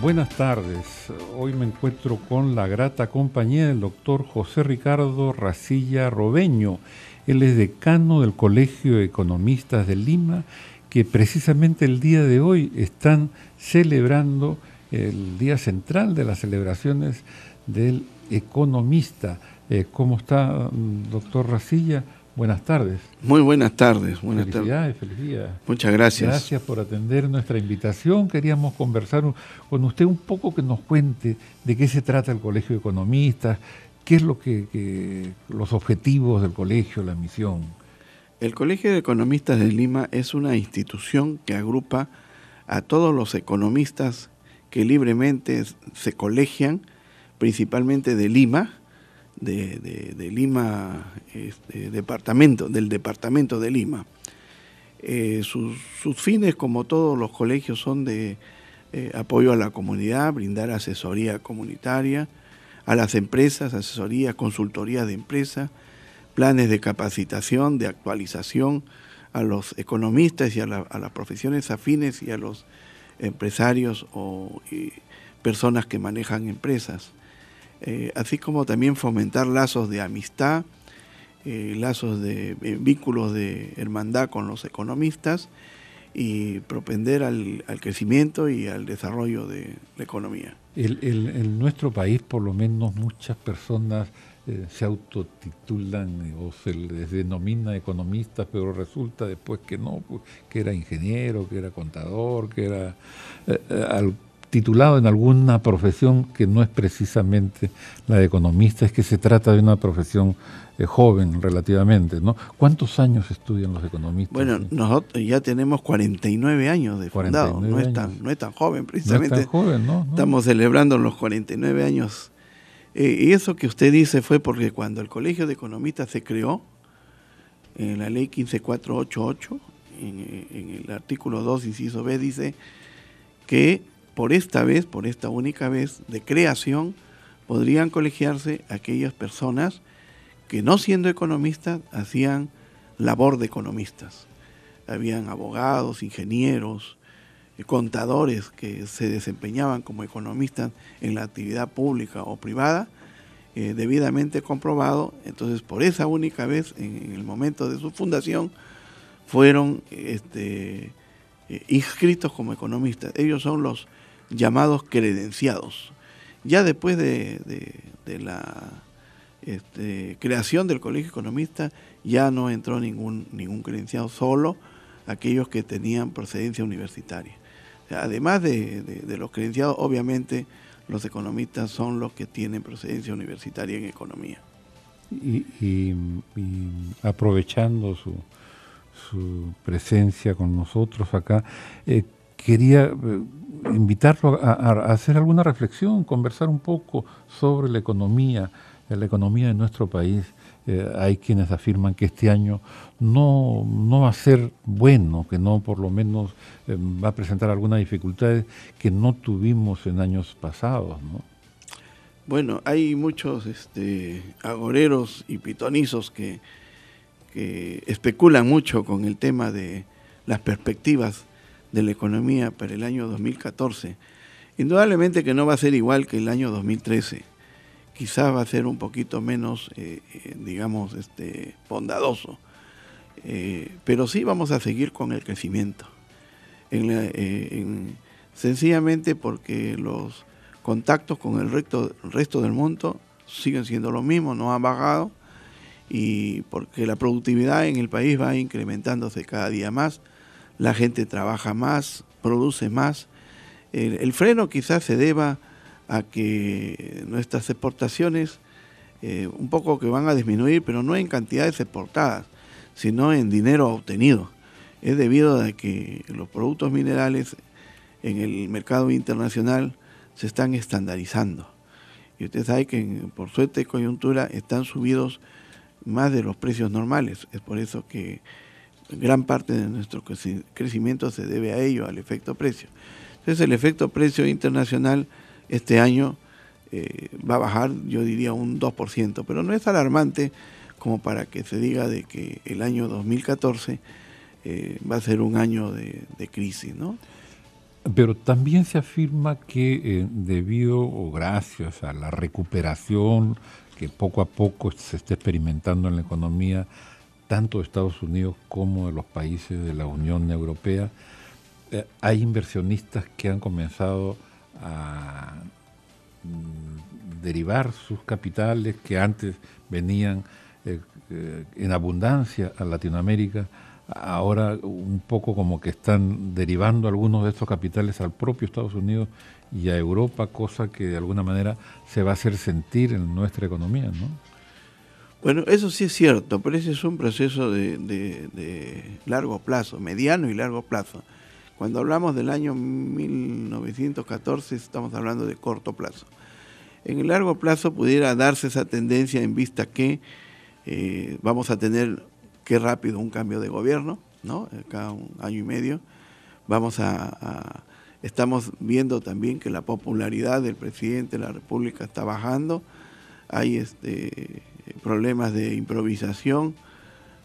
Buenas tardes. Hoy me encuentro con la grata compañía del doctor José Ricardo Racilla Robeño. Él es decano del Colegio de Economistas de Lima, que precisamente el día de hoy están celebrando el día central de las celebraciones del economista. Eh, ¿Cómo está, mm, doctor Racilla? Buenas tardes. Muy buenas tardes. Buenas felicidades, feliz día. Muchas gracias. Gracias por atender nuestra invitación. Queríamos conversar con usted un poco que nos cuente de qué se trata el Colegio de Economistas, qué es lo que los objetivos del colegio, la misión. El Colegio de Economistas de Lima es una institución que agrupa a todos los economistas que libremente se colegian, principalmente de Lima, de, Lima, este, departamento, del departamento de Lima. Eh, sus, fines, como todos los colegios, son de eh, apoyo a la comunidad, brindar asesoría comunitaria, a las empresas, asesoría, consultoría de empresas, planes de capacitación, de actualización a los economistas y a, las profesiones afines y a los empresarios o eh, personas que manejan empresas. Eh, así como también fomentar lazos de amistad, eh, lazos de eh, vínculos de hermandad con los economistas y propender al, crecimiento y al desarrollo de la economía. en nuestro país, por lo menos, muchas personas se autotitulan o se les denomina economistas, pero resulta después que no, pues, que era ingeniero, que era contador, que era titulado en alguna profesión que no es precisamente la de economista, es que se trata de una profesión eh, joven relativamente, ¿no? ¿Cuántos años estudian los economistas? Bueno, nosotros ya tenemos 49 años de fundado, no, es tan, no es tan joven precisamente. No Estamos celebrando los 49 años. Eh, y eso que usted dice fue porque cuando el Colegio de Economistas se creó, en la ley 15488, eh, en el artículo 2, inciso B, dice que por esta vez, por esta única vez de creación, podrían colegiarse aquellas personas que no siendo economistas hacían labor de economistas. Habían abogados, ingenieros, eh, contadores que se desempeñaban como economistas en la actividad pública o privada, eh, debidamente comprobado. Entonces, por esa única vez, en, el momento de su fundación, fueron este, eh, inscritos como economistas. Ellos son los llamados credenciados. Ya después de, la este, creación del Colegio Economista ya no entró ningún, ningún credenciado, solo aquellos que tenían procedencia universitaria. además de, los credenciados, obviamente los economistas son los que tienen procedencia universitaria en economía. Y, aprovechando su, su, presencia con nosotros acá, eh, quería eh, invitarlo a, hacer alguna reflexión, conversar un poco sobre la economía, la economía de nuestro país. Eh, hay quienes afirman que este año no, va a ser bueno, que no por lo menos eh, va a presentar algunas dificultades que no tuvimos en años pasados. Bueno, hay muchos este, agoreros y pitonizos que, que especulan mucho con el tema de las perspectivas de la economía para el año 2014, indudablemente que no va a ser igual que el año 2013. Quizás va a ser un poquito menos, eh, eh, digamos, este, bondadoso. Eh, pero sí vamos a seguir con el crecimiento. sencillamente porque los contactos con el resto, el resto del mundo siguen siendo los mismos, no han bajado y porque la productividad en el país va incrementándose cada día más la gente trabaja más, produce más. El, freno quizás se deba a que nuestras exportaciones, eh, un poco que van a disminuir, pero no en cantidades exportadas, sino en dinero obtenido. Es debido a que los productos minerales en el mercado internacional se están estandarizando. Y ustedes sabe que por suerte y coyuntura están subidos más de los precios normales. Es por eso que gran parte de nuestro crecimiento se debe a ello, al efecto precio. Entonces el efecto precio internacional este año eh, va a bajar, yo diría, un 2%, pero no es alarmante como para que se diga de que el año 2014 eh, va a ser un año de, crisis, ¿no? Pero también se afirma que eh, debido o gracias a la recuperación que poco a poco se está experimentando en la economía tanto de Estados Unidos como de los países de la Unión Europea. Eh, hay inversionistas que han comenzado a mm, derivar sus capitales que antes venían eh, eh, en abundancia a Latinoamérica. Ahora un poco como que están derivando algunos de estos capitales al propio Estados Unidos y a Europa, cosa que de alguna manera se va a hacer sentir en nuestra economía, ¿no? Bueno, eso sí es cierto, pero ese es un proceso de, largo plazo, mediano y largo plazo. Cuando hablamos del año 1914 estamos hablando de corto plazo. En el largo plazo pudiera darse esa tendencia en vista que eh, vamos a tener qué rápido un cambio de gobierno, ¿no? Cada un año y medio. Vamos a, estamos viendo también que la popularidad del presidente de la República está bajando hay este, problemas de improvisación,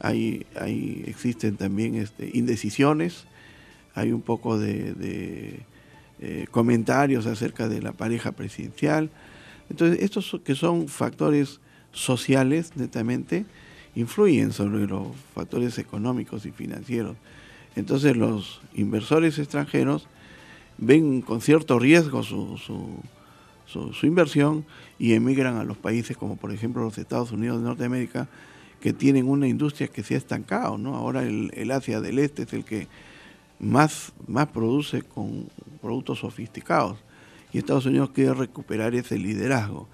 hay, hay, existen también este, indecisiones, hay un poco de, eh, comentarios acerca de la pareja presidencial. Entonces, estos que son factores sociales netamente, influyen sobre los factores económicos y financieros. Entonces los inversores extranjeros ven con cierto riesgo su, su, inversión y emigran a los países como por ejemplo los Estados Unidos de Norteamérica, que tienen una industria que se ha estancado, ¿no? Ahora el, Asia del Este es el que más, más produce con productos sofisticados y Estados Unidos quiere recuperar ese liderazgo.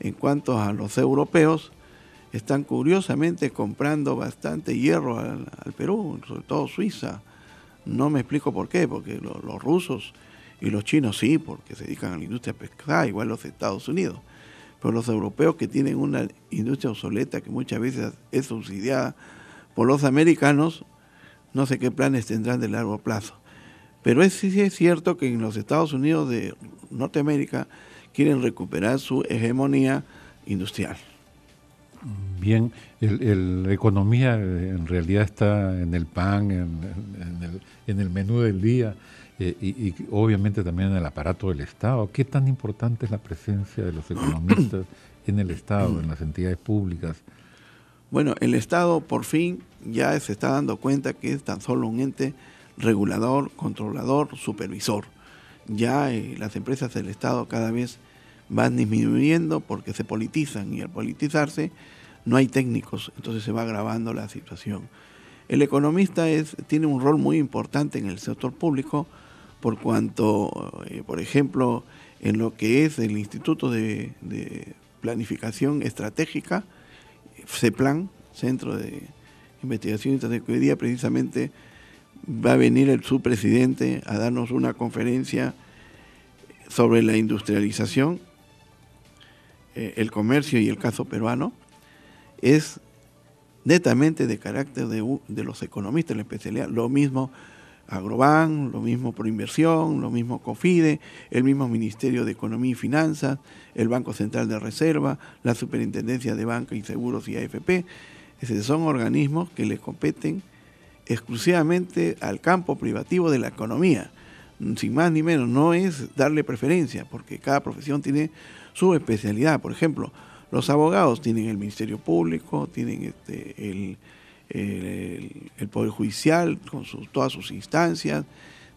En cuanto a los europeos, están curiosamente comprando bastante hierro al, Perú, sobre todo Suiza. No me explico por qué, porque los rusos y los chinos sí, porque se dedican a la industria pescada, igual los Estados Unidos. Pero los europeos que tienen una industria obsoleta que muchas veces es subsidiada por los americanos, no sé qué planes tendrán de largo plazo. Pero es, sí es cierto que en los Estados Unidos de Norteamérica quieren recuperar su hegemonía industrial. Bien, la economía eh, en realidad está en el pan, en el menú del día. Eh, y, obviamente también en el aparato del Estado. ¿Qué tan importante es la presencia de los economistas en el Estado, en las entidades públicas? Bueno, el Estado por fin ya se está dando cuenta que es tan solo un ente regulador, controlador, supervisor. Ya eh, las empresas del Estado cada vez van disminuyendo porque se politizan y al politizarse no hay técnicos, entonces se va agravando la situación. El economista es, tiene un rol muy importante en el sector público, por cuanto, eh, por ejemplo, en lo que es el Instituto de, Planificación Estratégica, CEPLAN, Centro de Investigación Estratégica, precisamente va a venir el subpresidente a darnos una conferencia sobre la industrialización, eh, el comercio y el caso peruano, es netamente de carácter de, los economistas, en la especialidad. Lo mismo Agroban, lo mismo Proinversión, lo mismo COFIDE, el mismo Ministerio de Economía y Finanzas, el Banco Central de Reserva, la Superintendencia de Banca y Seguros y AFP. esos son organismos que les competen exclusivamente al campo privativo de la economía. Sin más ni menos, no es darle preferencia, porque cada profesión tiene su especialidad. Por ejemplo, los abogados tienen el Ministerio Público, tienen este, el el, Poder Judicial con sus, todas sus instancias,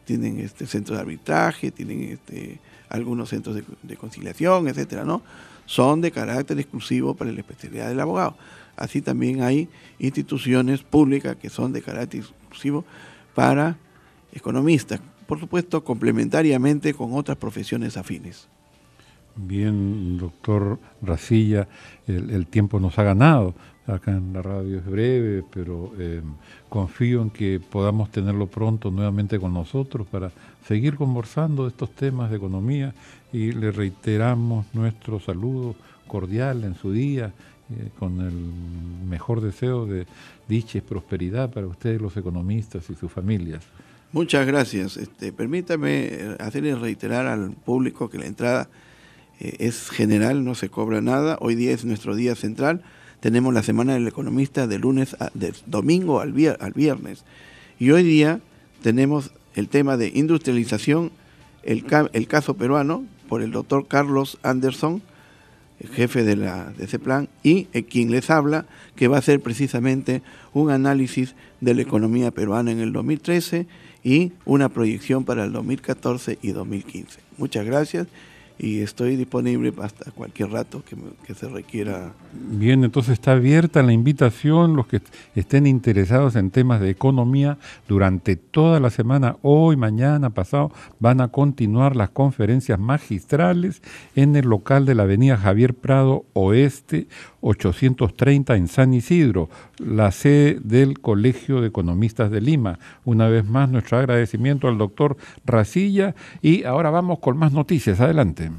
tienen este centro de arbitraje, tienen este, algunos centros de, de, conciliación, etcétera, ¿no? Son de carácter exclusivo para la especialidad del abogado. Así también hay instituciones públicas que son de carácter exclusivo para economistas, por supuesto complementariamente con otras profesiones afines bien, doctor Racilla, el, tiempo nos ha ganado. Acá en la radio es breve, pero eh, confío en que podamos tenerlo pronto nuevamente con nosotros para seguir conversando de estos temas de economía y le reiteramos nuestro saludo cordial en su día, eh, con el mejor deseo de dicha y prosperidad para ustedes los economistas y sus familias. Muchas gracias. Este, permítame eh, hacerle reiterar al público que la entrada eh, es general, no se cobra nada. Hoy día es nuestro día central. Tenemos la semana del economista de lunes, a, domingo al, al viernes. Y hoy día tenemos el tema de industrialización, el, caso peruano, por el doctor Carlos Anderson, jefe de, de ese plan, y eh, quien les habla, que va a ser precisamente un análisis de la economía peruana en el 2013 y una proyección para el 2014 y 2015. Muchas gracias y estoy disponible hasta cualquier rato que, se requiera. Bien, entonces está abierta la invitación, los que estén interesados en temas de economía, durante toda la semana, hoy, mañana, pasado, van a continuar las conferencias magistrales en el local de la avenida Javier Prado Oeste 830 en San Isidro la sede del Colegio de Economistas de Lima. Una vez más, nuestro agradecimiento al doctor Racilla y ahora vamos con más noticias. Adelante.